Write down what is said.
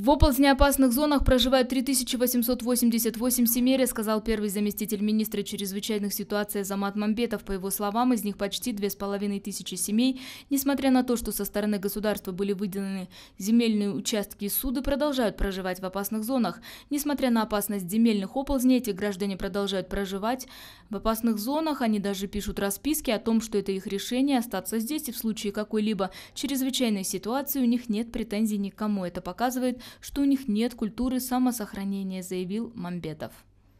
В оползнеопасных зонах проживает 3888 семей, сказал первый заместитель министра чрезвычайных ситуаций Замат Мамбетов. По его словам, из них почти 2500 семей. Несмотря на то, что со стороны государства были выделены земельные участки и суды, продолжают проживать в опасных зонах. Несмотря на опасность земельных оползней, эти граждане продолжают проживать в опасных зонах. Они даже пишут расписки о том, что это их решение остаться здесь и в случае какой-либо чрезвычайной ситуации у них нет претензий никому. Это показывает что у них нет культуры самосохранения, заявил Мамбетов.